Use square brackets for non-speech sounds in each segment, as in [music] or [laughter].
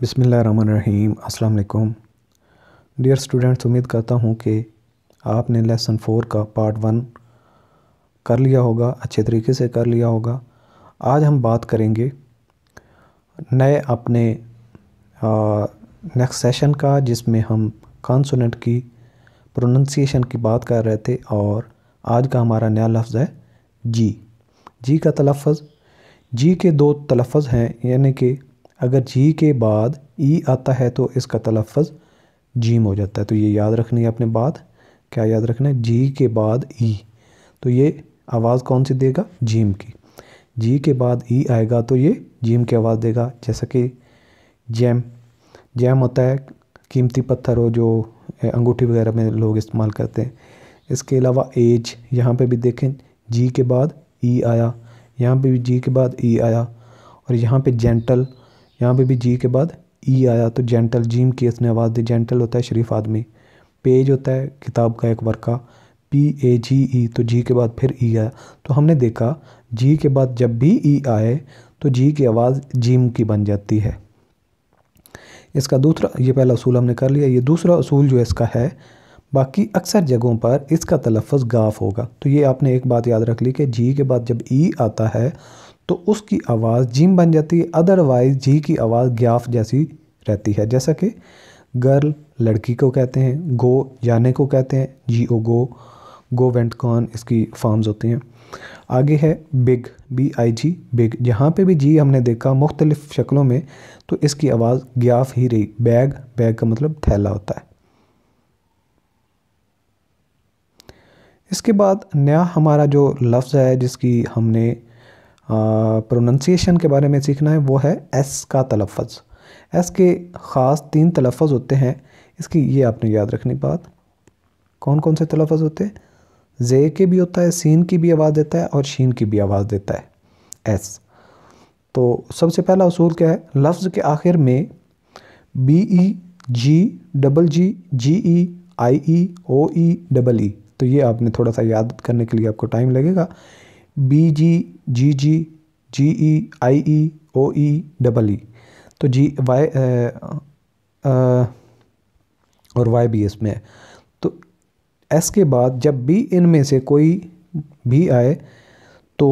बिसमीम् अल्लाम dear students उम्मीद करता हूँ कि आपने लेसन फ़ोर का पार्ट वन कर लिया होगा अच्छे तरीके से कर लिया होगा आज हम बात करेंगे नए अपने नेक्स्ट सेशन का जिसमें हम कॉन्सोनेंट की प्रोनंसिएशन की बात कर रहे थे और आज का हमारा नया लफ्ज़ है जी जी का तलफ़ जी के दो तलफ़ हैं यानी कि अगर जी के बाद ई आता है तो इसका तलफ़ जीम हो जाता है तो ये याद रखनी है अपने बाद क्या याद रखना है जी के बाद ई तो ये आवाज़ कौन सी देगा जीम की जी के बाद ई आएगा तो ये जीम की आवाज़ देगा जैसा कि जैम जैम होता है कीमती पत्थर हो जो अंगूठी वगैरह में लोग इस्तेमाल करते हैं इसके अलावा एज यहाँ पे भी देखें जी के बाद ई आया यहाँ पे भी जी के बाद ई आया और यहाँ पे जेंटल यहाँ पे भी जी के बाद ई e आया तो जेंटल जीम की इसने आवाज़ दी जेंटल होता है शरीफ आदमी पेज होता है किताब का एक वर्का पी ए जी ई तो जी के बाद फिर ई e आया तो हमने देखा जी के बाद जब भी ई e आए तो जी की आवाज़ जीम की बन जाती है इसका दूसरा ये पहला असूल हमने कर लिया ये दूसरा असूल जो इसका है बाकी अक्सर जगहों पर इसका तलफ़ गाफ होगा तो ये आपने एक बात याद रख ली कि जी के बाद जब ई आता है तो उसकी आवाज़ जिम बन जाती है अदरवाइज जी की आवाज़ ग्याफ जैसी रहती है जैसा कि गर्ल लड़की को कहते हैं गो जाने को कहते हैं G O go go went gone इसकी फॉर्म्स होती हैं आगे है big B I G big जहाँ पे भी जी हमने देखा मुख्तलिफ़ शक्लों में तो इसकी आवाज़ ग्याफ ही रही बैग बैग का मतलब थैला होता है इसके बाद नया हमारा जो लफ्ज़ है जिसकी हमने प्रोनंसिएशन के बारे में सीखना है वो है एस का तलफ़ एस के ख़ास तीन तलफ़ होते हैं इसकी ये आपने याद रखनी बात कौन कौन से तलफ़ होते हैं जे के भी होता है सीन की भी आवाज़ देता है और शीन की भी आवाज़ देता है एस तो सबसे पहला असूल क्या है लफ्ज़ के आखिर में B E G double G G E I E O E double E तो ये आपने थोड़ा सा याद करने के लिए आपको टाइम लगेगा B ji ji ji G E I E O E double E तो जी वाई और वाई बी इसमें है तो एस के बाद जब भी इनमें से कोई भी आए तो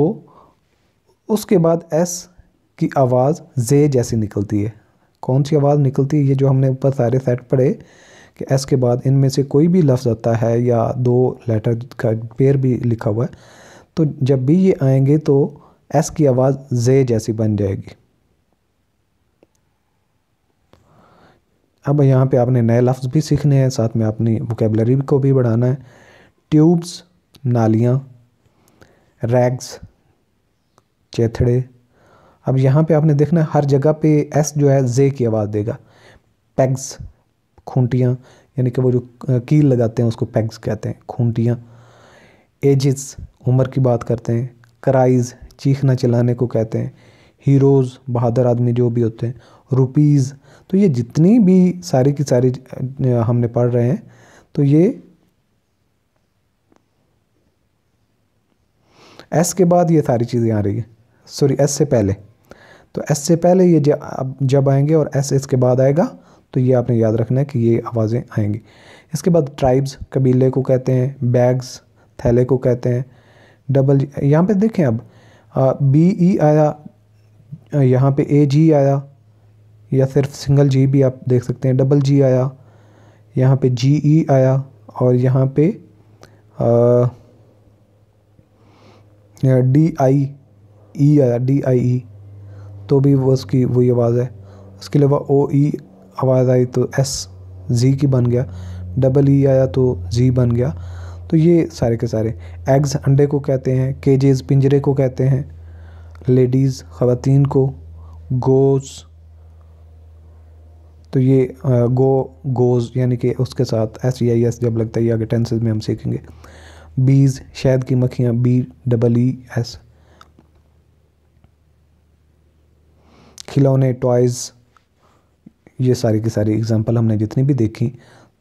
उसके बाद एस की आवाज़ जे जैसी निकलती है कौन सी आवाज़ निकलती है ये जो हमने ऊपर सारे सेट पढ़े कि एस के बाद इनमें से कोई भी लफ्ज़ आता है या दो लेटर का पेयर भी लिखा हुआ है तो जब भी ये आएंगे तो एस की आवाज़ जे जैसी बन जाएगी अब यहाँ पे आपने नए लफ्ज़ भी सीखने हैं साथ में अपनी वोकेबलरी को भी बढ़ाना है ट्यूब्स नालियाँ रैग्स चेथड़े अब यहाँ पे आपने देखना है हर जगह पे एस जो है जे की आवाज़ देगा पैग्स खूंटियाँ यानी कि वो जो कील लगाते हैं उसको पैग्स कहते हैं खूंटियाँ एजिस उम्र की बात करते हैं क्राइज़ चीखना चिल्लाने को कहते हैं हीरोज़ बहादुर आदमी जो भी होते हैं रुपीज़ तो ये जितनी भी सारी की सारी हमने पढ़ रहे हैं तो ये एस के बाद ये सारी चीज़ें आ रही है सॉरी एस से पहले तो एस से पहले ये जब जब आएंगे और एस के बाद आएगा तो ये आपने याद रखना है कि ये आवाज़ें आएंगी इसके बाद ट्राइब्स कबीले को कहते हैं बैग्स थैले को कहते हैं डबल यहाँ पे देखें अब बी ई e आया यहाँ पे ए जी आया या सिर्फ सिंगल जी भी आप देख सकते हैं डबल जी आया यहाँ पे जी ई e आया और यहाँ पे डी आई ई आया डी आई ई तो भी वो उसकी वही आवाज़ है उसके अलावा ओ ई e आवाज़ आई तो एस जी की बन गया डबल ई आया तो जी बन गया तो ये सारे के सारे एग्स अंडे को कहते हैं केजेस पिंजरे को कहते हैं लेडीज़ ख़वातीन को गोज़ तो ये गो गोज़ यानी कि उसके साथ एस ई आई एस जब लगता है ये आगे टेंसेज में हम सीखेंगे बीज शहद की मक्खियाँ B double E e S खिलौने टॉयज़ ये सारी की सारी एग्ज़ाम्पल हमने जितनी भी देखी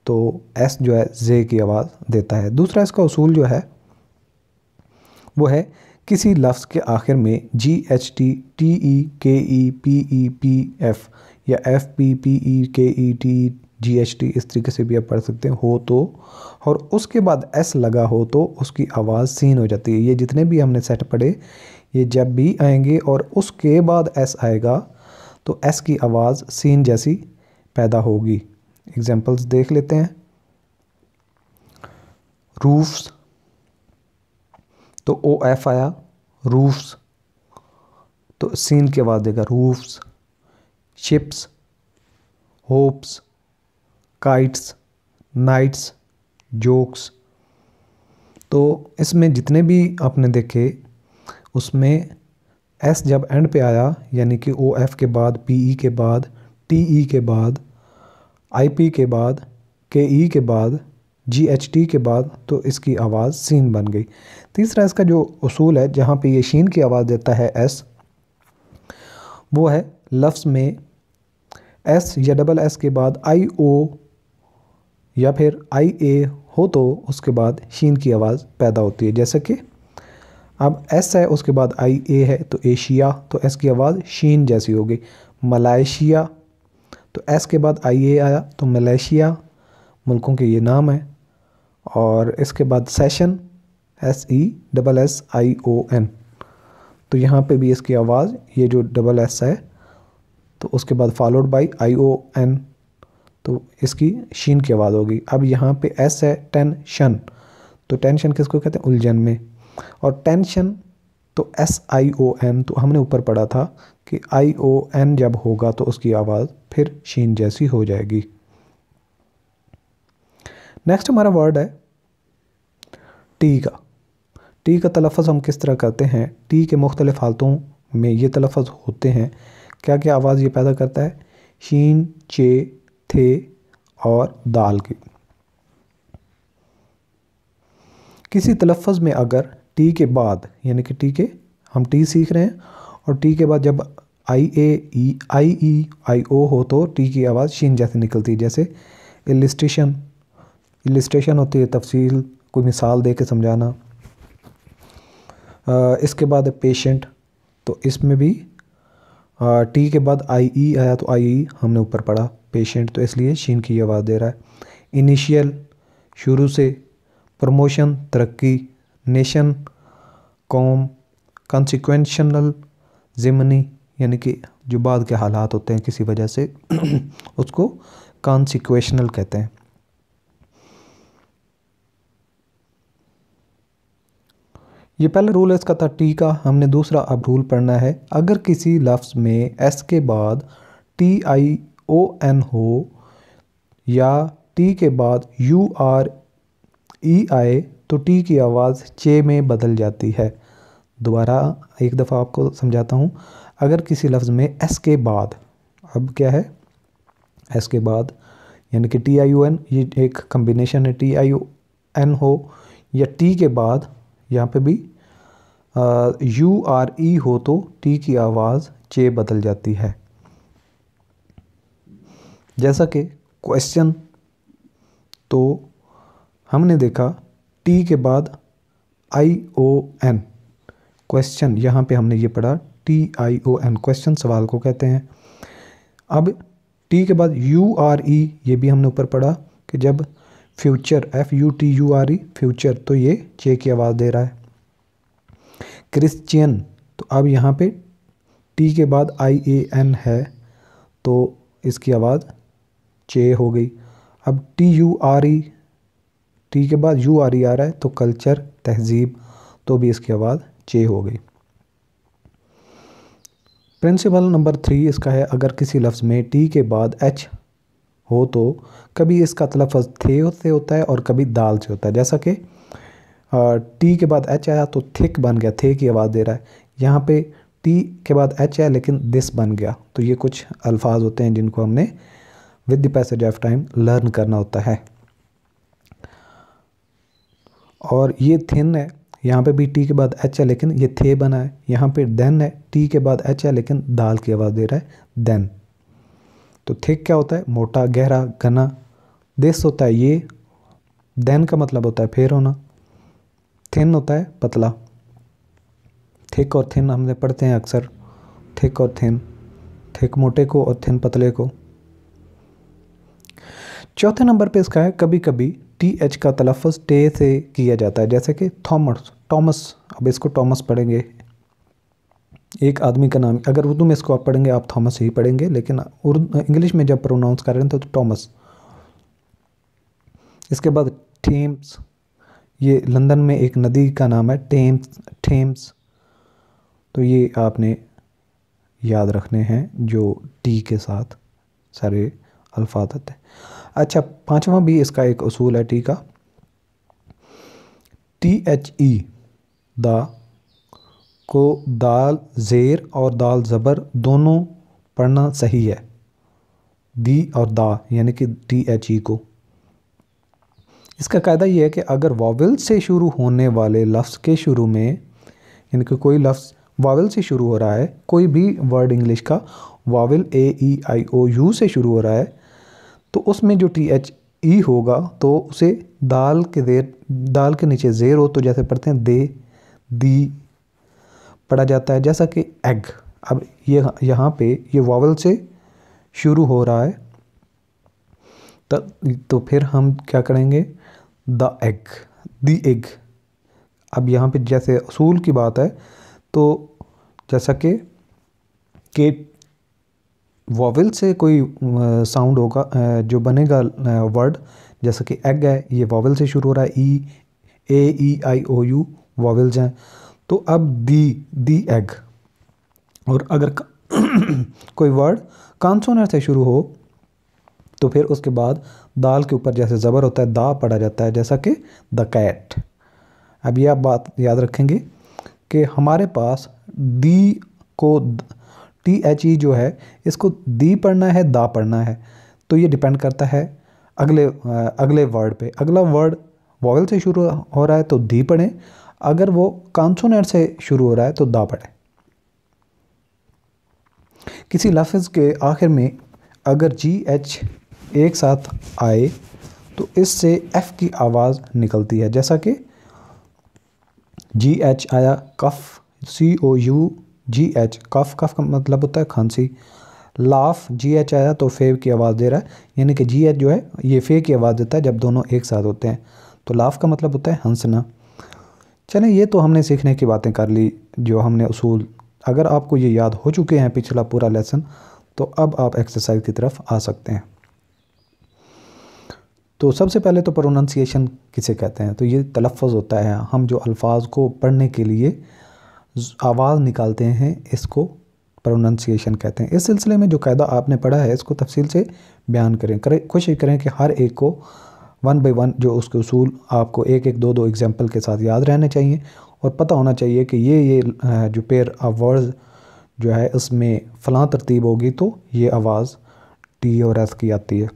तो एस जो है जे की आवाज़ देता है दूसरा इसका असूल जो है वो है किसी लफ्ज़ के आखिर में G H T T E K E P E P F या F P P E K E T G H T इस तरीके से भी आप पढ़ सकते हैं हो तो और उसके बाद एस लगा हो तो उसकी आवाज़ सीन हो जाती है ये जितने भी हमने सेट पढ़े ये जब भी आएंगे और उसके बाद एस आएगा तो एस की आवाज़ सीन जैसी पैदा होगी एग्जाम्पल्स देख लेते हैं रूफ्स तो ओ एफ आया रूफ्स तो सीन के बाद देगा roofs ships hopes kites nights jokes तो इसमें जितने भी आपने देखे उसमें एस जब एंड पे आया यानी कि ओ एफ के बाद पी ई e के बाद टी ई e के बाद आई के बाद के ई e के बाद जी एच टी के बाद तो इसकी आवाज़ सीन बन गई तीसरा इसका जो असूल है जहाँ पे ये शीन की आवाज़ देता है एस वो है लफ्ज़ में एस या डबल एस के बाद आई ओ या फिर आई ए हो तो उसके बाद शीन की आवाज़ पैदा होती है जैसे कि अब एस है उसके बाद आई ए है तो एशिया तो एस की आवाज़ शीन जैसी हो गई मलाइशिया तो एस के बाद आई ए आया तो मलेशिया मुल्कों के ये नाम है और इसके बाद session S E double S I O N तो यहाँ पे भी इसकी आवाज़ ये जो डबल एस है तो उसके बाद followed by I O N तो इसकी शीन की आवाज़ होगी अब यहाँ पे एस है टेंशन तो टेंशन किसको कहते हैं उलझन में और टेंशन तो एस आई ओ एन तो हमने ऊपर पढ़ा था कि आई ओ एन जब होगा तो उसकी आवाज़ फिर शीन जैसी हो जाएगी नेक्स्ट हमारा वर्ड है टी का टी का तलफ़ हम किस तरह करते हैं टी के मुख्तलिफ़ हालतों में ये तलफ़ होते हैं क्या क्या आवाज़ ये पैदा करता है शीन चे थे और दाल की किसी तलफ़ में अगर टी के बाद यानी कि टी के हम टी सीख रहे हैं और टी के बाद जब आई ए ई आई ई आई ओ हो तो टी की आवाज़ शीन जैसे निकलती है जैसे इलिस्ट्रेशन इलिस्ट्रेशन होती है तफसील कोई मिसाल दे के समझाना आ, इसके बाद पेशेंट तो इसमें भी आ, टी के बाद आई ई e आया तो आई ई e हमने ऊपर पढ़ा पेशेंट तो इसलिए शीन की आवाज़ दे रहा है इनिशियल शुरू से प्रमोशन तरक्की नेशन कौम कंसिक्वेंशनल ज़िमनी यानी कि जो बाद के हालात होते हैं किसी वजह से [clears throat] उसको कॉन्सिक्वेशनल कहते हैं ये पहला रूल है इसका था टी का हमने दूसरा अब रूल पढ़ना है अगर किसी लफ्ज़ में एस के बाद टी आई ओ एन हो या टी के बाद यू आर ई आए तो टी की आवाज़ चे में बदल जाती है दोबारा एक दफ़ा आपको समझाता हूँ अगर किसी लफ्ज़ में एस के बाद अब क्या है एस के बाद यानी कि टी आई यू एन ये एक कम्बिनेशन है टी आई यू एन हो या टी के बाद यहाँ पे भी यू आर ई हो तो टी की आवाज़ चे बदल जाती है जैसा कि क्वेश्चन तो हमने देखा टी के बाद आई ओ एन क्वेश्चन यहाँ पे हमने ये पढ़ा T I O N question सवाल को कहते हैं अब टी के बाद यू आर ई ये भी हमने ऊपर पढ़ा कि जब future F U T U R E future तो ये चे की आवाज़ दे रहा है क्रिश्चियन तो अब यहाँ पे टी के बाद आई ए एन है तो इसकी आवाज़ चे हो गई अब T U R E T के बाद यू आर ई आ रहा है तो कल्चर तहजीब तो भी इसकी आवाज़ चे हो गई प्रिंसिपल नंबर थ्री इसका है अगर किसी लफ्ज़ में टी के बाद एच हो तो कभी इसका तलफ़ थे से होता है और कभी दाल से होता है जैसा कि टी के बाद एच आया तो थिक बन गया थे की आवाज़ दे रहा है यहाँ पे टी के बाद एच है लेकिन दिस बन गया तो ये कुछ अल्फाज होते हैं जिनको हमने with the passage of time learn करना होता है और ये थिन है यहाँ पे भी टी के बाद एच है लेकिन ये थे बना है यहाँ पे देन है टी के बाद एच है लेकिन दाल की आवाज़ दे रहा है देन तो थिक क्या होता है मोटा गहरा घना दिस होता है ये देन का मतलब होता है फेर होना थिन होता है पतला थिक और थिन हमने पढ़ते हैं अक्सर थिक और थिन थिक मोटे को और थिन पतले को चौथे नंबर पे इसका है कभी कभी टी एच का तलफ़ टे से किया जाता है जैसे कि थॉमस टॉमस अब इसको टॉमस पढ़ेंगे एक आदमी का नाम अगर उर्दू में इसको आप पढ़ेंगे आप थॉमस ही पढ़ेंगे लेकिन उर्दू इंग्लिश में जब प्रोनाउंस कर रहे हैं तो टॉमस इसके बाद टेम्स ये लंदन में एक नदी का नाम है टेम्स टेम्स तो ये आपने याद रखने हैं जो टी के साथ सारे अल्फात हैं अच्छा पाँचवा भी इसका एक असूल है टी का टी एच ई दा को दाल ज़ेर और दाल ज़बर दोनों पढ़ना सही है दी और दा यानी कि टी एच ई को इसका कायदा यह है कि अगर वावल से शुरू होने वाले लफ्स के शुरू में यानी कि कोई लफ्स वावल से शुरू हो रहा है कोई भी वर्ड इंग्लिश का vowel A E e I O U से शुरू हो रहा है तो उसमें जो टी एच ई होगा तो उसे दाल के देर दाल के नीचे जेर हो तो जैसे पढ़ते हैं दे दी पढ़ा जाता है जैसा कि एग अब ये यहाँ पे ये वावल से शुरू हो रहा है तो, तो फिर हम क्या करेंगे द एग दी एग अब यहाँ पे जैसे असूल की बात है तो जैसा कि के वॉवल से कोई साउंड होगा जो बनेगा वर्ड जैसे कि एग है ये वॉवल से शुरू हो रहा है ई ए ई आई ओ यू वॉवल्स हैं तो अब दी दी एग और अगर [coughs] कोई वर्ड कॉन्सोनर से शुरू हो तो फिर उसके बाद दाल के ऊपर जैसे ज़बर होता है दा पढ़ा जाता है जैसा कि द कैट अब ये आप बात याद रखेंगे कि हमारे पास दी को द, टी एच ई जो है इसको दी पढ़ना है दा पढ़ना है तो ये डिपेंड करता है अगले अगले वर्ड पे अगला वर्ड वॉवल से शुरू हो रहा है तो दी पढ़ें अगर वो कॉन्सोनेट से शुरू हो रहा है तो दा पढ़ें किसी लफ्ज़ के आखिर में अगर जी एच एक साथ आए तो इससे एफ़ की आवाज़ निकलती है जैसा कि जी एच आया कफ सी ओ यू जी एच कफ कफ का मतलब होता है खांसी लाफ जी एच आया तो फे की आवाज़ दे रहा है यानी कि जी एच जो है ये फे की आवाज़ देता है जब दोनों एक साथ होते हैं तो लाफ का मतलब होता है हंसना चले ये तो हमने सीखने की बातें कर ली जो हमने असूल अगर आपको ये याद हो चुके हैं पिछला पूरा लेसन तो अब आप एक्सरसाइज की तरफ आ सकते हैं तो सबसे पहले तो प्रोनाउंसिएशन किसे कहते हैं तो ये तलफ़ होता है हम जो अल्फाज को पढ़ने के लिए आवाज़ निकालते हैं इसको प्रोनाउंसिएशन कहते हैं इस सिलसिले में जो कायदा आपने पढ़ा है इसको तफसील से बयान करें करें कोशिश करें कि हर एक को वन बाई वन जो उसके उसूल आपको एक एक दो दो एग्जाम्पल के साथ याद रहने चाहिए और पता होना चाहिए कि ये ये जो पेयर ऑफ वर्ड्स जो है इसमें फ़लाँ तरतीब होगी तो ये आवाज़ टी और एस की आती है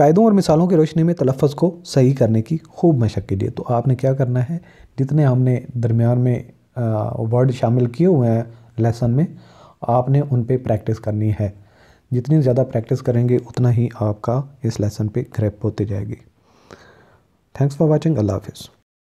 कायदों और मिसालों की रोशनी में तलफ़ को सही करने की खूब मशक के लिए तो आपने क्या करना है जितने हमने दरमियान में वर्ड शामिल किए हुए हैं लेसन में आपने उन पर प्रैक्टिस करनी है जितनी ज़्यादा प्रैक्टिस करेंगे उतना ही आपका इस लेसन पे ग्रैप होते जाएगी थैंक्स फॉर वॉचिंग अल्लाह हाफिज़